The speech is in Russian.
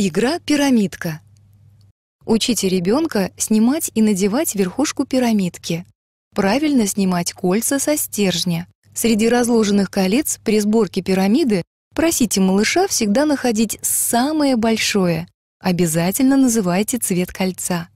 Игра «Пирамидка». Учите ребенка снимать и надевать верхушку пирамидки. Правильно снимать кольца со стержня. Среди разложенных колец при сборке пирамиды просите малыша всегда находить самое большое. Обязательно называйте цвет кольца.